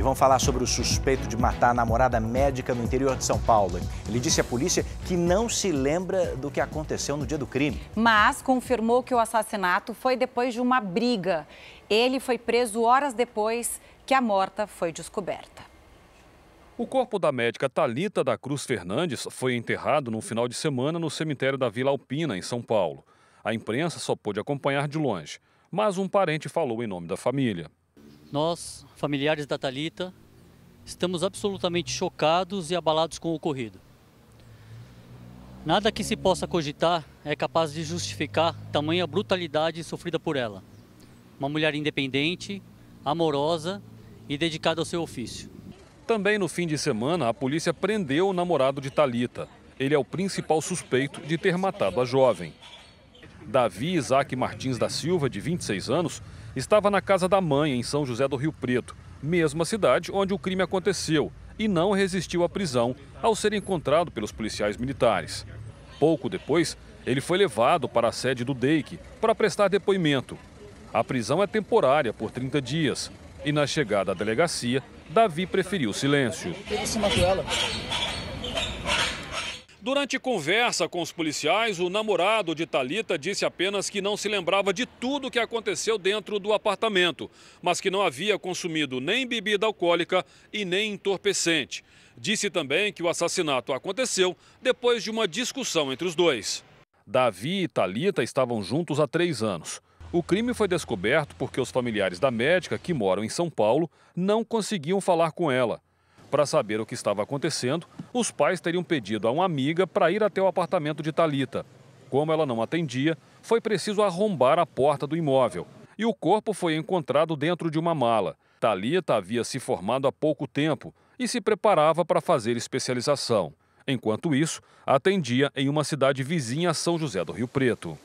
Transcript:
E vamos falar sobre o suspeito de matar a namorada médica no interior de São Paulo. Ele disse à polícia que não se lembra do que aconteceu no dia do crime. Mas confirmou que o assassinato foi depois de uma briga. Ele foi preso horas depois que a morta foi descoberta. O corpo da médica Talita da Cruz Fernandes foi enterrado no final de semana no cemitério da Vila Alpina, em São Paulo. A imprensa só pôde acompanhar de longe, mas um parente falou em nome da família. Nós, familiares da Talita, estamos absolutamente chocados e abalados com o ocorrido. Nada que se possa cogitar é capaz de justificar tamanha brutalidade sofrida por ela. Uma mulher independente, amorosa e dedicada ao seu ofício. Também no fim de semana, a polícia prendeu o namorado de Talita. Ele é o principal suspeito de ter matado a jovem. Davi Isaac Martins da Silva, de 26 anos, estava na casa da mãe, em São José do Rio Preto, mesma cidade onde o crime aconteceu, e não resistiu à prisão ao ser encontrado pelos policiais militares. Pouco depois, ele foi levado para a sede do DEIC para prestar depoimento. A prisão é temporária por 30 dias e, na chegada à delegacia, Davi preferiu silêncio. Ele se matou ela. Durante conversa com os policiais, o namorado de Talita disse apenas que não se lembrava de tudo o que aconteceu dentro do apartamento, mas que não havia consumido nem bebida alcoólica e nem entorpecente. Disse também que o assassinato aconteceu depois de uma discussão entre os dois. Davi e Talita estavam juntos há três anos. O crime foi descoberto porque os familiares da médica, que moram em São Paulo, não conseguiam falar com ela. Para saber o que estava acontecendo, os pais teriam pedido a uma amiga para ir até o apartamento de Talita. Como ela não atendia, foi preciso arrombar a porta do imóvel e o corpo foi encontrado dentro de uma mala. Talita havia se formado há pouco tempo e se preparava para fazer especialização. Enquanto isso, atendia em uma cidade vizinha a São José do Rio Preto.